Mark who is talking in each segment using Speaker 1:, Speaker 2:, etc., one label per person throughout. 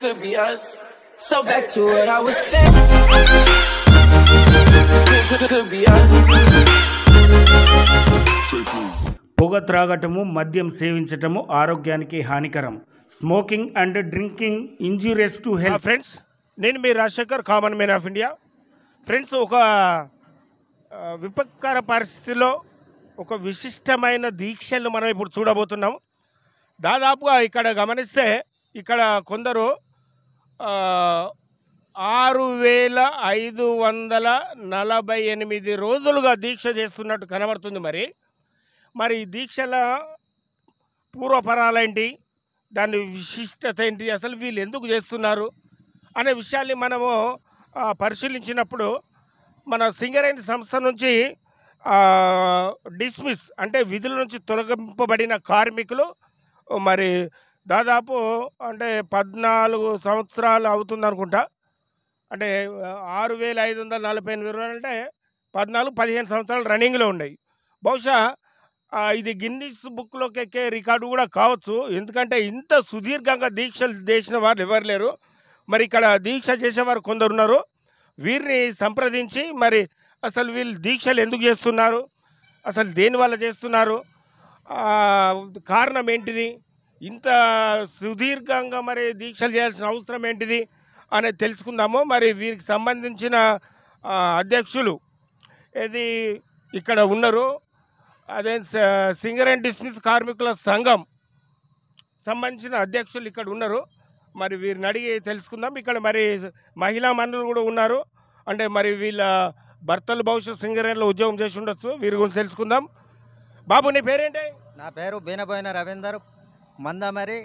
Speaker 1: Could be us. So back to what I was saying.
Speaker 2: Could be us. పొగ త్రాగటము మద్యం సేవించటము ఆరోగ్యానికి హానికరం smoking and drinking injurious to health friends నేను మీ Rajasekhar common man of India friends ఒక విపత్కర పరిస్థితిలో ఒక విశిష్టమైన దీక్షలు మనం ఇప్పుడు చూడబోతున్నాము దాదాపుగా ఇక్కడ గమనిస్తే ఇక్కడ కొందరు ఆరు వేల ఐదు వందల నలభై ఎనిమిది రోజులుగా దీక్ష చేస్తున్నట్టు కనబడుతుంది మరి మరి ఈ దీక్షల పూర్వపరాలేంటి దాని విశిష్టత ఏంటి అసలు వీళ్ళు ఎందుకు చేస్తున్నారు అనే విషయాన్ని మనము పరిశీలించినప్పుడు మన సింగరేణి సంస్థ నుంచి డిస్మిస్ అంటే విధుల నుంచి తొలగింపబడిన కార్మికులు మరి దాదాపు అంటే పద్నాలుగు సంవత్సరాలు అవుతుంది అనుకుంటా అంటే ఆరు వేల ఐదు వందల నలభై ఎనిమిది రూపాయలు అంటే పద్నాలుగు పదిహేను సంవత్సరాలు రన్నింగ్లో ఉన్నాయి బహుశా ఇది గిన్నిస్ బుక్లోకి ఎక్కే రికార్డు కూడా కావచ్చు ఎందుకంటే ఇంత సుదీర్ఘంగా దీక్షలు చేసిన వారు ఎవరు లేరు మరి ఇక్కడ దీక్ష చేసేవారు కొందరు ఉన్నారు వీరిని సంప్రదించి మరి అసలు వీళ్ళు దీక్షలు ఎందుకు చేస్తున్నారు అసలు దేనివల్ల చేస్తున్నారు కారణం ఏంటిది ఇంత సుదీర్ఘంగా మరి దీక్షలు చేయాల్సిన అవసరం ఏంటిది అనేది తెలుసుకుందాము మరి వీరికి సంబంధించిన అధ్యక్షులు ఇది ఇక్కడ ఉన్నారు అదే సింగర్ అండ్ డిస్మిస్ కార్మికుల సంఘం సంబంధించిన అధ్యక్షులు ఇక్కడ ఉన్నారు మరి వీరిని అడిగి తెలుసుకుందాం ఇక్కడ మరి మహిళా మనులు కూడా ఉన్నారు అంటే మరి వీళ్ళ భర్తలు భవిష్యత్ సింగరేణిలో ఉద్యోగం చేసి ఉండొచ్చు వీరి గురించి తెలుసుకుందాం బాబు నీ పేరేంటి నా పేరు బీనబోయిన రవీందర్ మందమరి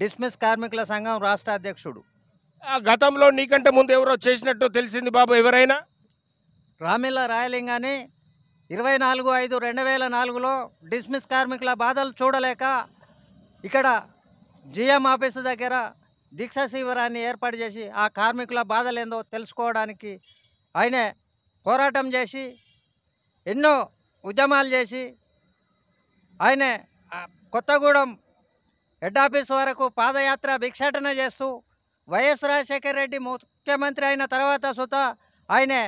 Speaker 2: డిస్మిస్ కార్మికుల
Speaker 3: సంఘం రాష్ట్ర అధ్యక్షుడు
Speaker 2: గతంలో నీకంటే ముందు ఎవరో చేసినట్టు తెలిసింది బాబు ఎవరైనా
Speaker 3: రామిల్ల రాయలింగాని ఇరవై నాలుగు ఐదు రెండు వేల నాలుగులో డిస్మిస్ కార్మికుల బాధలు చూడలేక ఇక్కడ జిఎం ఆఫీసు దగ్గర దీక్షా శిబిరాన్ని ఏర్పాటు చేసి ఆ కార్మికుల బాధలు ఏందో తెలుసుకోవడానికి ఆయనే పోరాటం చేసి ఎన్నో ఉద్యమాలు చేసి ఆయనే కొత్తగూడెం హెడ్ ఆఫీస్ వరకు పాదయాత్ర భిక్షాటన చేస్తూ వైఎస్ రాజశేఖర రెడ్డి ముఖ్యమంత్రి అయిన తర్వాత సుత ఆయనే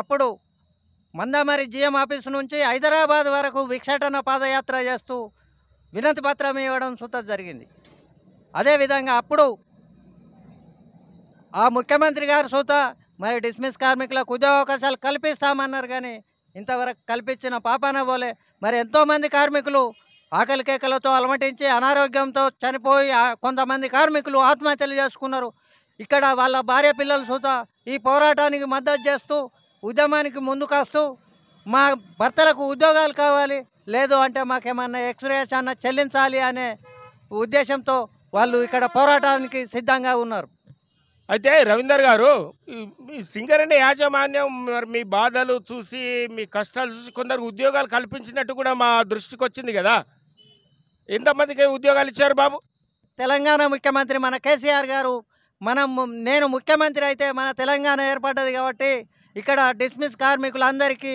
Speaker 3: అప్పుడు మందమరి జిఎం ఆఫీస్ నుంచి హైదరాబాద్ వరకు భిక్షాటన పాదయాత్ర చేస్తూ వినతి పత్రం ఇవ్వడం సుత జరిగింది అదేవిధంగా అప్పుడు ఆ ముఖ్యమంత్రి గారు సుత మరి డిస్మిస్ కార్మికులకు ఉద్యోగావకాశాలు కల్పిస్తామన్నారు కానీ ఇంతవరకు కల్పించిన పాపాన పోలే మరి ఎంతోమంది కార్మికులు ఆకలి కేకలతో అలమటించి అనారోగ్యంతో చనిపోయి కొంతమంది కార్మికులు ఆత్మహత్యలు చేసుకున్నారు ఇక్కడ వాళ్ళ భార్య పిల్లలు చూత ఈ పోరాటానికి మద్దతు చేస్తూ ఉద్యమానికి ముందు కాస్తూ మా భర్తలకు ఉద్యోగాలు కావాలి లేదు అంటే మాకేమన్నా ఎక్స్రేస్ అన్న చెల్లించాలి అనే ఉద్దేశంతో వాళ్ళు ఇక్కడ పోరాటానికి సిద్ధంగా ఉన్నారు
Speaker 2: అయితే రవీందర్ గారు సింగరేణి యాజమాన్యం మరి మీ బాధలు చూసి మీ కష్టాలు చూసి కొందరు ఉద్యోగాలు కల్పించినట్టు కూడా మా దృష్టికి వచ్చింది కదా ఎంతమందికి ఉద్యోగాలు ఇచ్చారు బాబు
Speaker 3: తెలంగాణ ముఖ్యమంత్రి మన కేసీఆర్ గారు మనం నేను ముఖ్యమంత్రి అయితే మన తెలంగాణ ఏర్పడ్డది కాబట్టి ఇక్కడ డిస్మిస్ కార్మికులందరికీ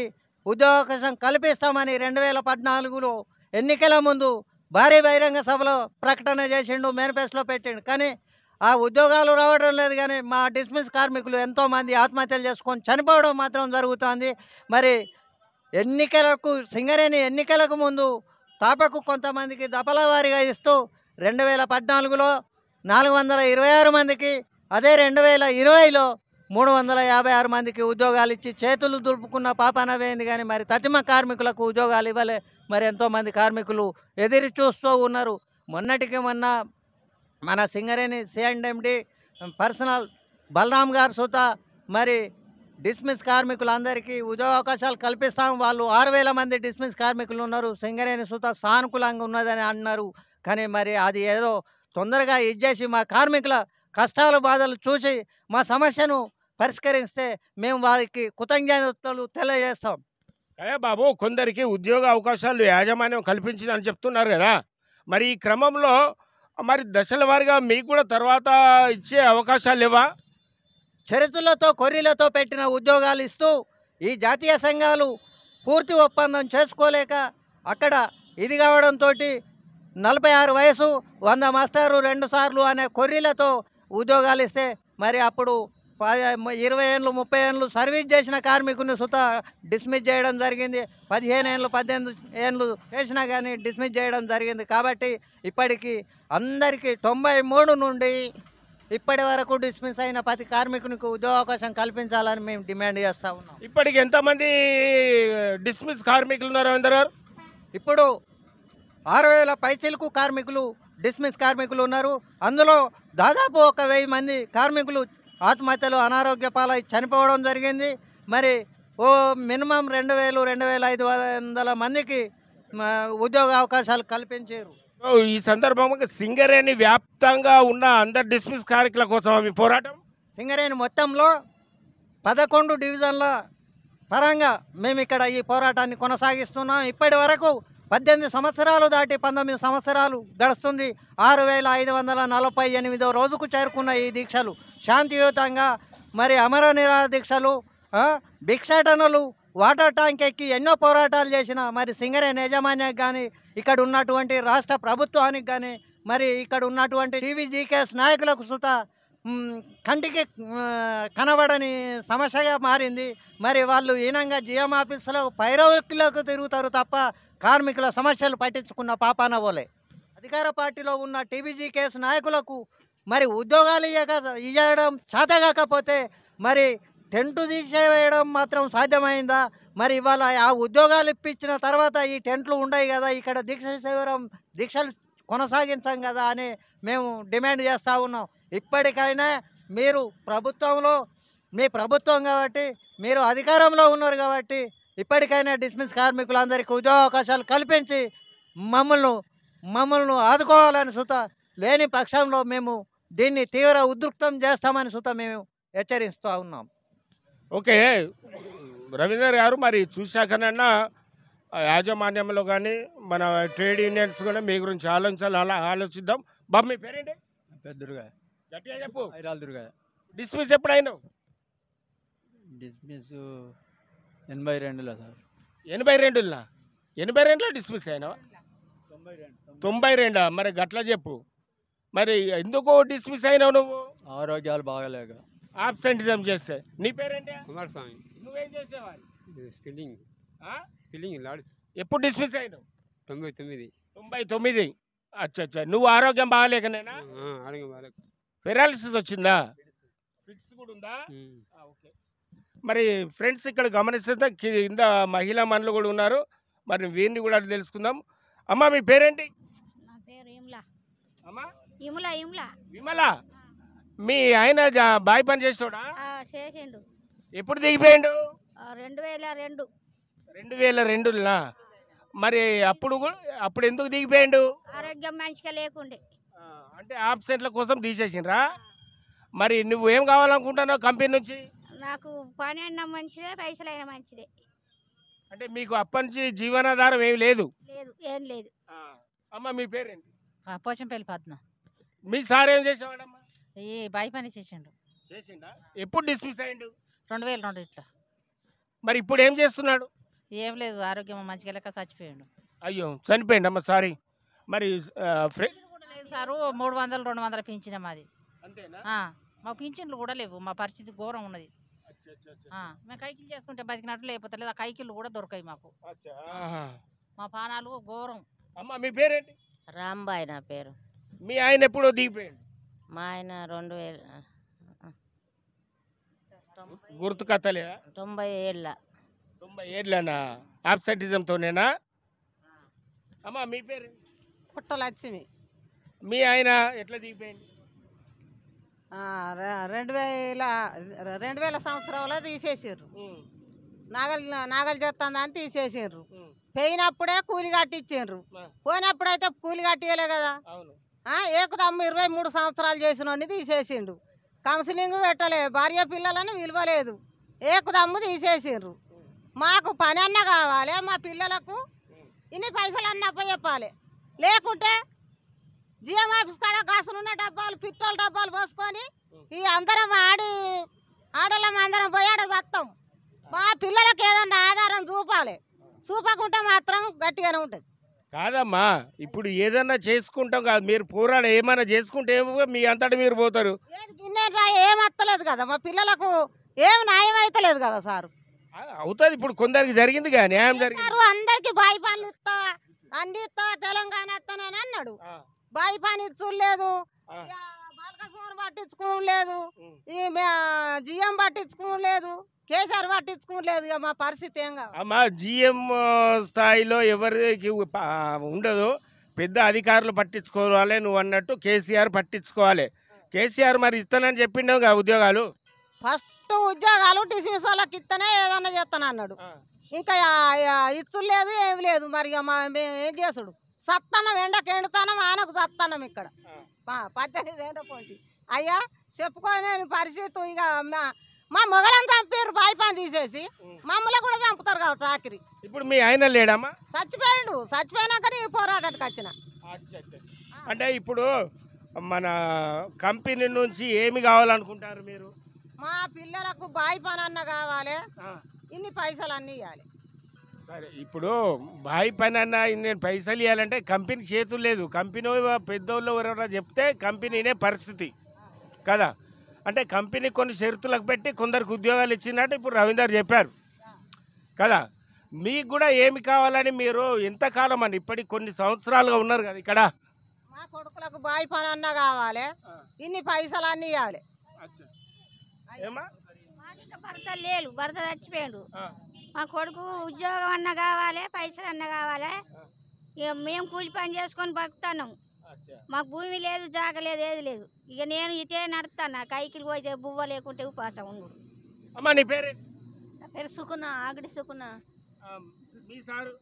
Speaker 3: ఉద్యోగావకాశం కల్పిస్తామని రెండు వేల పద్నాలుగులో ఎన్నికల ముందు భారీ బహిరంగ సభలో ప్రకటన చేసిండు మేనిఫెస్టోలో పెట్టిండు కానీ ఆ ఉద్యోగాలు రావడం లేదు కానీ మా డిస్మిస్ కార్మికులు ఎంతోమంది ఆత్మహత్యలు చేసుకొని చనిపోవడం మాత్రం జరుగుతుంది మరి ఎన్నికలకు సింగరేణి ఎన్నికలకు ముందు తాపకు కొంతమందికి దపలవారీగా ఇస్తూ రెండు వేల పద్నాలుగులో నాలుగు వందల ఇరవై ఆరు మందికి అదే రెండు వేల ఇరవైలో మూడు వందల యాభై ఆరు మందికి ఉద్యోగాలు ఇచ్చి చేతులు దులుపుకున్న పాపనవేంది కానీ మరి తతిమ కార్మికులకు ఉద్యోగాలు ఇవ్వలే మరి ఎంతోమంది కార్మికులు ఎదురు చూస్తూ ఉన్నారు మొన్నటికి మొన్న మన సింగరేణి సిఎండ్ఎండి పర్సనల్ బలరామ్ గారు సుత మరి డిస్మిస్ కార్మికులందరికీ ఉద్యోగ అవకాశాలు కల్పిస్తాం వాళ్ళు ఆరు వేల మంది డిస్మిస్ కార్మికులు ఉన్నారు సింగరేణి సుత సానుకూలంగా ఉన్నదని అన్నారు కానీ మరి అది ఏదో తొందరగా ఇచ్చేసి మా కార్మికుల కష్టాలు బాధలు చూసి మా సమస్యను పరిష్కరిస్తే మేము వారికి కృతజ్ఞతలు తెలియజేస్తాం
Speaker 2: అయ్యా బాబు కొందరికి ఉద్యోగ అవకాశాలు యాజమాన్యం కల్పించిందని చెప్తున్నారు కదా మరి ఈ క్రమంలో మరి దశల వారిగా మీకు కూడా తర్వాత ఇచ్చే అవకాశాలు లేవా షరతులతో కొర్రీలతో పెట్టిన
Speaker 3: ఉద్యోగాలు ఇస్తూ ఈ జాతీయ సంఘాలు పూర్తి ఒప్పందం చేసుకోలేక అక్కడ ఇది కావడంతో నలభై ఆరు వయసు వంద మాస్టారు రెండుసార్లు అనే కొర్రీలతో ఉద్యోగాలు ఇస్తే మరి అప్పుడు ఇరవై ఏళ్ళు ముప్పై ఏళ్ళు సర్వీస్ చేసిన కార్మికుని సుత డిస్మిస్ చేయడం జరిగింది పదిహేను ఏళ్ళు పద్దెనిమిది ఏళ్ళు చేసినా కానీ డిస్మిస్ చేయడం జరిగింది కాబట్టి ఇప్పటికీ అందరికీ తొంభై మూడు నుండి ఇప్పటి వరకు డిస్మిస్ అయిన ప్రతి కార్మికునికి ఉద్యోగ అవకాశం కల్పించాలని మేము డిమాండ్ చేస్తా ఉన్నాం
Speaker 2: ఇప్పటికి ఎంతమంది డిస్మిస్ కార్మికులు ఉన్నారు రవీంద్ర గారు
Speaker 3: ఇప్పుడు ఆరు వేల పైసలకు కార్మికులు డిస్మిస్ కార్మికులు ఉన్నారు అందులో దాదాపు ఒక వెయ్యి మంది కార్మికులు ఆత్మహత్యలు అనారోగ్య పాలై చనిపోవడం జరిగింది మరి ఓ మినిమం రెండు వేలు రెండు వేల ఐదు వందల మందికి ఉద్యోగ అవకాశాలు కల్పించారు
Speaker 2: ఈ సందర్భంగా సింగరేణి వ్యాప్తంగా ఉన్న అందరు డిస్మిస్ కార్మికుల కోసం మీ పోరాటం
Speaker 3: సింగరేణి మొత్తంలో పదకొండు డివిజన్ల పరంగా మేము ఇక్కడ ఈ పోరాటాన్ని కొనసాగిస్తున్నాం ఇప్పటి వరకు పద్దెనిమిది సంవత్సరాలు దాటి పంతొమ్మిది సంవత్సరాలు గడుస్తుంది ఆరు వేల ఐదు వందల నలభై ఎనిమిదో రోజుకు చేరుకున్న ఈ దీక్షలు శాంతియుతంగా మరి అమర నిరా దీక్షలు భిక్షాటనలు వాటర్ ట్యాంక్ ఎక్కి ఎన్నో పోరాటాలు చేసిన మరి సింగరేణ యజమానికి కానీ ఇక్కడ ఉన్నటువంటి రాష్ట్ర ప్రభుత్వానికి కానీ మరి ఇక్కడ ఉన్నటువంటి టీవీజీకేఎస్ నాయకులకు సుత కంటికి కనబడని సమస్యగా మారింది మరి వాళ్ళు ఈనంగా జిఎం ఆఫీసులో పైరవులకు తిరుగుతారు తప్ప కార్మికుల సమస్యలు పట్టించుకున్న పాపాన పోలే అధికార పార్టీలో ఉన్న టీవీజీకేఎస్ నాయకులకు మరి ఉద్యోగాలు ఇయ్యక ఇవ్వడం చేతగాకపోతే మరి టెంటు తీసేయడం మాత్రం సాధ్యమైందా మరి ఇవాళ ఆ ఉద్యోగాలు ఇప్పించిన తర్వాత ఈ టెంట్లు ఉండయి కదా ఇక్కడ దీక్ష శిబిరం దీక్షలు కొనసాగించాం కదా అని మేము డిమాండ్ చేస్తూ ఉన్నాం ఇప్పటికైనా మీరు ప్రభుత్వంలో మీ ప్రభుత్వం కాబట్టి మీరు అధికారంలో ఉన్నారు కాబట్టి ఇప్పటికైనా డిస్మిస్ కార్మికులందరికీ ఉద్యోగ అవకాశాలు కల్పించి మమ్మల్ని మమ్మల్ని ఆదుకోవాలని సుత లేని పక్షంలో మేము దీన్ని తీవ్ర ఉద్రిక్తం చేస్తామని సుత మేము హెచ్చరిస్తూ ఉన్నాం
Speaker 2: ఓకే రవీందర్ గారు మరి చూశాకనన్నా యాజమాన్యంలో కానీ మన ట్రేడ్ యూనియన్స్ కూడా మీ గురించి ఆలోచించాలి అలా ఆలోచిద్దాం బాబు మీ పేరేంటి దుర్గా గట్టిగా చెప్పు ఐరాల దుర్గా డిస్మిస్ ఎప్పుడు అయినావు డిస్మిస్ ఎనభై రెండులో సార్ ఎనభై రెండులా ఎనభై రెండులో డిస్మిస్ అయినావా తొంభై రెండా మరి గట్లా చెప్పు మరి ఎందుకు డిస్మిస్ అయినావు నువ్వు ఆరోగ్యాలు బాగలేక ఆబ్సెంటిజం చేస్తే నీ పేరేంటి స్వామి నువ్వేం చేసేవాడి ఎప్పుడు డిస్మిస్ అయినావు తొంభై తొమ్మిది తొంభై తొమ్మిది అచ్చా అచ్చా నువ్వు ఆరోగ్యం బాగాలేకనేనా ఆరోగ్యం బాగాలేక పెరాలిసిస్ వచ్చిందా ఫిట్స్ కూడా ఉందా ఓకే మరి ఫ్రెండ్స్ ఇక్కడ గమనిస్తే కింద మహిళా మనులు కూడా ఉన్నారు మరి వీరిని కూడా తెలుసుకుందాం అమ్మా మీ పేరేంటి అమ్మా విమలా మీ ఆయన జా- బాయ్ పని చేస్తాడా చేసిండు ఎప్పుడు దిగిపోయిండు
Speaker 4: రెండు వేల రెండు రెండు వేల
Speaker 2: రెండులా మరి అప్పుడు కూడా అప్పుడు ఎందుకు దిగిపోయిండు
Speaker 4: ఆరోగ్యం మంచిగా లేకుండే
Speaker 2: అంటే ఆబ్సెంట్ల కోసం తీసేసిండ్రా మరి నువ్వు ఏం కావాలనుకుంటున్నావు కంపెనీ నుంచి
Speaker 4: నాకు పని అయినా మంచిదే పైసలైనా మంచిదే
Speaker 2: అంటే మీకు అప్పటి నుంచి జీవనాధారం ఏమి లేదు ఏం లేదు అమ్మ మీ పేరేంటి
Speaker 4: పోచంపల్లి పద్మ
Speaker 2: మీ సార్ ఏం చేసేవాడమ్మా
Speaker 4: ఏ బాయ్ పని చేసిండు
Speaker 2: చేసిండా ఎప్పుడు డిస్మిస్ అయ్యిండు
Speaker 4: రెండు వేల రెండు ఇట్లా
Speaker 2: మరి ఇప్పుడు ఏం చేస్తున్నాడు
Speaker 4: ఏం లేదు ఆరోగ్యం మంచిగా లెక్క చచ్చిపోయాడు
Speaker 2: అయ్యో చనిపోయిండు అమ్మ సారీ మరి ఫ్రెండ్
Speaker 4: లేదు సారు మూడు వందలు రెండు వందలు పెంచినాం అది ఆ, మా పింఛన్లు కూడా లేవు మా పరిస్థితి ఘోరం ఉన్నది మేము కైకిలు చేసుకుంటే బతికినట్లు లేకపోతే లేదు ఆ కైకిళ్ళు కూడా దొరకాయి మాకు మా పానాలు
Speaker 2: ఘోరం అమ్మా మీ పేరేంటి రాంబాయ్ నా పేరు మీ ఆయన ఎప్పుడో దిగిపోయాడు మా ఆయన రెండు వేల గుర్తు కథలే తొంభై ఏళ్ళ తొంభై ఏళ్ళనా ఆబ్సెటిజంతోనేనా అమ్మా మీ పేరు పుట్ట లక్ష్మి మీ ఆయన ఎట్లా దిగిపోయింది
Speaker 4: రెండు వేల రెండు వేల సంవత్సరంలో తీసేసారు నాగలి నాగలి అని తీసేసారు పోయినప్పుడే కూలి కట్టించారు పోయినప్పుడైతే కూలి కట్టియలే కదా ఏకదమ్మ ఇరవై మూడు సంవత్సరాలు చేసిన తీసేసిండు కౌన్సిలింగ్ పెట్టలే భార్య పిల్లలను విలువలేదు ఏకదమ్ము తీసేసిండ్రు మాకు పని అన్న కావాలి మా పిల్లలకు ఇన్ని పైసలు అన్న చెప్పాలి లేకుంటే జిఎం ఆఫీస్ కాడ కాసునున్న డబ్బాలు పిట్రోల్ డబ్బాలు పోసుకొని ఈ అందరం ఆడి ఆడలం అందరం పోయాడ సత్తం మా పిల్లలకు ఏదన్నా ఆధారం చూపాలి చూపకుంటే మాత్రం గట్టిగానే ఉంటుంది
Speaker 2: కాదమ్మా ఇప్పుడు ఏదన్నా చేసుకుంటాం కాదు మీరు పోరాడ ఏమైనా చేసుకుంటే మీ అంతటి మీరు పోతారు
Speaker 4: ఏమత్తలేదు అత్తలేదు కదా మా పిల్లలకు ఏం న్యాయం అవుతలేదు కదా
Speaker 2: సార్ అవుతుంది ఇప్పుడు కొందరికి జరిగింది కానీ న్యాయం జరిగింది
Speaker 4: అందరికి బాయి పనులు ఇస్తా అన్ని ఇస్తా తెలంగాణ ఇస్తానని అన్నాడు బాయి పని ఇచ్చు లేదు ఆకాశవాణి పట్టించుకోలేదు ఈ జిఎం పట్టించుకోలేదు కేసీఆర్ పట్టించుకోలేదు ఇక మా పరిస్థితి ఏం కాదు
Speaker 2: మా జిఎం స్థాయిలో ఎవరికి ఉండదు పెద్ద అధికారులు పట్టించుకోవాలి నువ్వు అన్నట్టు కేసీఆర్ పట్టించుకోవాలి కేసీఆర్ మరి ఇస్తానని చెప్పిండవు ఉద్యోగాలు
Speaker 4: ఫస్ట్ ఉద్యోగాలు డిస్మిస్ వాళ్ళకి ఇస్తానే ఏదన్నా చేస్తాను అన్నాడు ఇంకా ఇచ్చు లేదు ఏమి లేదు మరి మేము ఏం చేసుడు సత్తనం ఎండకు ఎండుతానం ఆనకు సత్తనం ఇక్కడ పద్దెనిమిది ఏంట పోటీ అయ్యా చెప్పుకోలేని పరిస్థితి ఇక మా మొగలను చంపారు బాయి పని తీసేసి మమ్మల్ని కూడా చంపుతారు కదా చాకరి ఇప్పుడు మీ ఆయన లేడమ్మా చచ్చిపోయాడు చచ్చిపోయినాకనే ఈ పోరాటానికి వచ్చిన
Speaker 2: అంటే ఇప్పుడు మన కంపెనీ నుంచి ఏమి కావాలనుకుంటారు మీరు
Speaker 4: మా పిల్లలకు బాయి పని అన్న కావాలి ఇన్ని పైసలు అన్నీ ఇవ్వాలి
Speaker 2: ఇప్పుడు బావి పని అన్న నేను పైసలు ఇవ్వాలంటే కంపెనీ చేతులు లేదు కంపెనీ పెద్దోళ్ళు ఎవరైనా చెప్తే కంపెనీనే పరిస్థితి కదా అంటే కంపెనీ కొన్ని షరతులకు పెట్టి కొందరికి ఉద్యోగాలు ఇచ్చిందంటే ఇప్పుడు రవీందర్ చెప్పారు కదా మీకు కూడా ఏమి కావాలని మీరు ఎంతకాలం అని ఇప్పటికి కొన్ని సంవత్సరాలుగా ఉన్నారు కదా ఇక్కడ
Speaker 4: మా కొడుకులకు బావి పని అన్న కావాలి ఇన్ని పైసలు అన్ని ఇవ్వాలి భర్త లేడు భర్త చచ్చిపోయాడు మా కొడుకు ఉద్యోగం అన్న కావాలి పైసలు అన్న కావాలి ఇక మేము కూలి పని చేసుకొని బతుకుతాను మాకు భూమి లేదు జాగ లేదు ఏది లేదు
Speaker 1: ఇక నేను ఇటే నడుస్తాను కైకిలు పోయితే బువ్వ లేకుంటే ఉపాసం ఉండు అమ్మా నీ పేరు పేరు సుకున ఆగడి సుకున
Speaker 2: మీ సారు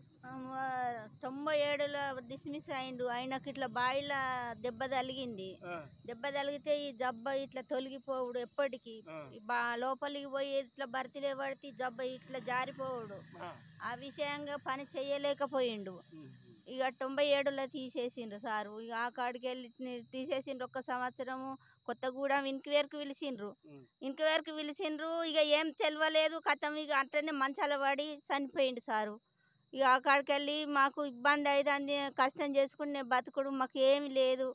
Speaker 2: తొంభై
Speaker 1: ఏడులో డిస్మిస్ అయిండు ఆయనకి ఇట్లా బాయిల దెబ్బ తలిగింది దెబ్బ తలిగితే ఈ జబ్బ ఇట్లా తొలగిపోవుడు ఎప్పటికీ లోపలికి పోయి ఇట్లా భర్తీలో పడితే జబ్బ ఇట్లా జారిపోవుడు ఆ విషయంగా పని చేయలేకపోయిండు ఇక తొంభై ఏడులో తీసేసిండ్రు సారు ఇక ఆ కాడికి వెళ్ళి తీసేసిండ్రు ఒక్క సంవత్సరము కొత్త కొత్తగూడెం ఇంక్వేర్కి పిలిచిండ్రు ఇంక్వేర్కి పిలిచిండ్రు ఇక ఏం తెలవలేదు కథం ఇక అట్లనే మంచాల పడి చనిపోయిండు సారు ఇక అక్కడికి వెళ్ళి మాకు ఇబ్బంది అవుతుంది కష్టం చేసుకునే బతుకుడు మాకు ఏమి లేదు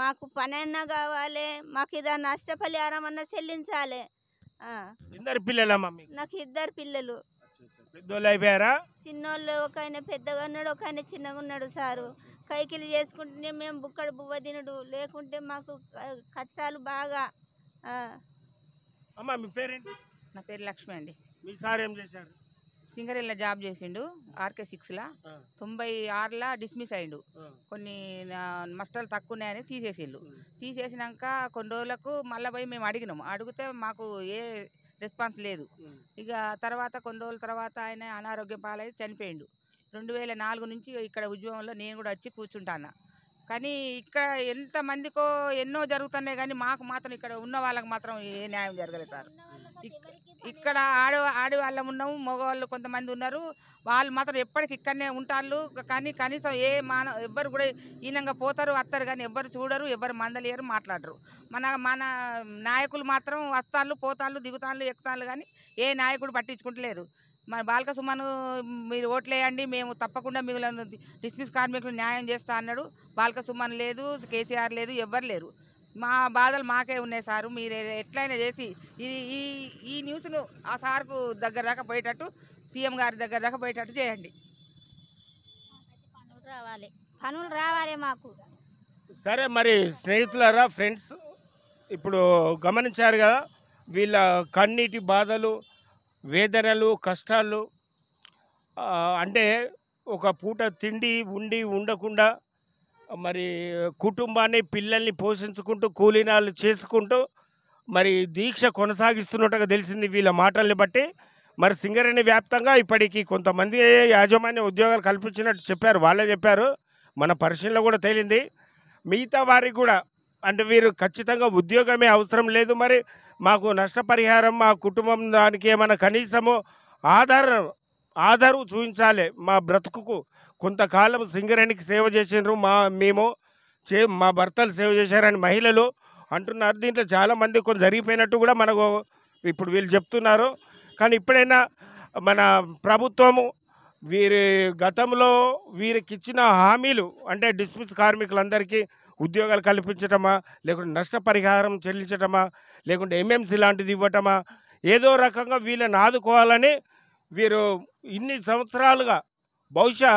Speaker 1: మాకు పనైనా కావాలి మాకు ఏదైనా నష్టపరిహారం అన్నా చెల్లించాలి ఇద్దరు పిల్లలు నాకు ఇద్దరు పిల్లలు
Speaker 2: పెద్దోళ్ళు అయిపోయారా
Speaker 1: చిన్నోళ్ళు ఒక ఆయన పెద్దగా ఉన్నాడు ఒక ఆయన చిన్నగా ఉన్నాడు సారు కైకిలు చేసుకుంటే మేము బుక్కడు బువ్వ తినడు లేకుంటే మాకు కష్టాలు బాగా అమ్మా మీ పేరేంటి నా పేరు లక్ష్మి అండి
Speaker 2: మీ సార్ ఏం చేశారు
Speaker 1: సింగరేళ్ళ జాబ్ చేసిండు ఆర్కే సిక్స్లో తొంభై ఆరులా డిస్మిస్ అయిండు కొన్ని మస్టాలు తక్కువ ఉన్నాయని తీసేసిండు తీసేసినాక కొన్ని రోజులకు మళ్ళీ పోయి మేము అడిగినాము అడిగితే మాకు ఏ రెస్పాన్స్ లేదు ఇక తర్వాత కొన్ని రోజుల తర్వాత ఆయన అనారోగ్యం పాలై చనిపోయిండు రెండు వేల నాలుగు నుంచి ఇక్కడ ఉద్యమంలో నేను కూడా వచ్చి కూర్చుంటాను కానీ ఇక్కడ ఎంతమందికో ఎన్నో జరుగుతున్నాయి కానీ మాకు మాత్రం ఇక్కడ ఉన్న వాళ్ళకి మాత్రం ఏ న్యాయం జరగలేదు సార్ ఇక్కడ ఆడ ఆడవాళ్ళం ఉన్నాము మగవాళ్ళు కొంతమంది ఉన్నారు వాళ్ళు మాత్రం ఎప్పటికి ఇక్కడనే ఉంటారు కానీ కనీసం ఏ మాన ఎవ్వరు కూడా ఈనంగా పోతారు వస్తారు కానీ ఎవ్వరు చూడరు ఎవ్వరు మండలేరు మాట్లాడరు మన మన నాయకులు మాత్రం వస్తాళ్ళు పోతాళ్ళు దిగుతాళ్ళు ఎక్కుతాళ్ళు కానీ ఏ నాయకుడు పట్టించుకుంటలేరు మన బాలక సుమను మీరు ఓట్లేయండి మేము తప్పకుండా మిగిలిన డిస్మిస్ కార్మికులు న్యాయం చేస్తా అన్నాడు బాలక సుమన్ లేదు కేసీఆర్ లేదు ఎవ్వరు లేరు మా బాధలు మాకే ఉన్నాయి సారు మీరు ఎట్లయినా చేసి ఈ ఈ ఈ న్యూస్ను ఆ సార్కు దగ్గర దాకా పోయేటట్టు సీఎం గారి దగ్గర దాకా పోయేటట్టు చేయండి
Speaker 4: పనులు రావాలి పనులు రావాలి మాకు
Speaker 2: సరే మరి స్నేహితులరా ఫ్రెండ్స్ ఇప్పుడు గమనించారు కదా వీళ్ళ కన్నీటి బాధలు వేదనలు కష్టాలు అంటే ఒక పూట తిండి ఉండి ఉండకుండా మరి కుటుంబాన్ని పిల్లల్ని పోషించుకుంటూ కూలీనాలు చేసుకుంటూ మరి దీక్ష కొనసాగిస్తున్నట్టుగా తెలిసింది వీళ్ళ మాటల్ని బట్టి మరి సింగరేణి వ్యాప్తంగా ఇప్పటికీ కొంతమంది యాజమాన్య ఉద్యోగాలు కల్పించినట్టు చెప్పారు వాళ్ళే చెప్పారు మన పరిశీలన కూడా తేలింది మిగతా వారికి కూడా అంటే వీరు ఖచ్చితంగా ఉద్యోగమే అవసరం లేదు మరి మాకు నష్టపరిహారం మా కుటుంబం దానికి ఏమైనా కనీసము ఆధార ఆధారం చూపించాలి మా బ్రతుకుకు కొంతకాలం సింగరేణికి సేవ చేసినారు మా మేము చే మా భర్తలు సేవ చేశారని మహిళలు అంటున్నారు దీంట్లో చాలామంది కొంత జరిగిపోయినట్టు కూడా మనకు ఇప్పుడు వీళ్ళు చెప్తున్నారు కానీ ఇప్పుడైనా మన ప్రభుత్వము వీరి గతంలో వీరికి ఇచ్చిన హామీలు అంటే డిస్మిస్ కార్మికులందరికీ ఉద్యోగాలు కల్పించటమా లేకుంటే నష్టపరిహారం చెల్లించటమా లేకుంటే ఎంఎంసీ లాంటిది ఇవ్వటమా ఏదో రకంగా వీళ్ళని ఆదుకోవాలని వీరు ఇన్ని సంవత్సరాలుగా బహుశా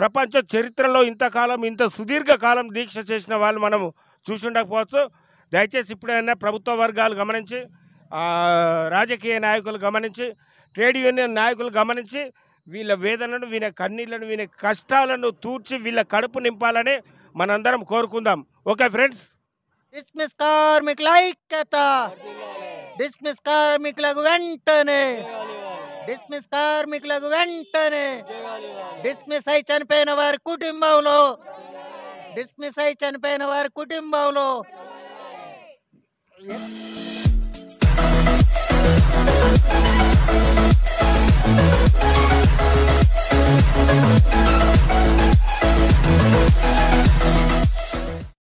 Speaker 2: ప్రపంచ చరిత్రలో ఇంతకాలం ఇంత సుదీర్ఘకాలం దీక్ష చేసిన వాళ్ళు మనం చూసుండకపోవచ్చు దయచేసి ఇప్పుడైనా ప్రభుత్వ వర్గాలు గమనించి రాజకీయ నాయకులు గమనించి ట్రేడ్ యూనియన్ నాయకులు గమనించి వీళ్ళ వేదనను వీళ్ళ కన్నీళ్లను వీళ్ళ కష్టాలను తూర్చి వీళ్ళ కడుపు నింపాలని మనందరం కోరుకుందాం ఓకే ఫ్రెండ్స్ డిస్మిస్
Speaker 3: కార్మికుల ఐక్యత డిస్మిస్ కార్మికులకు వెంటనే డిస్మిస్ కార్మికులకు వెంటనే డిస్మిస్ అయి చనిపోయిన వారి కుటుంబంలో డిస్మిస్ అయి చనిపోయిన వారి కుటుంబంలో Yeah.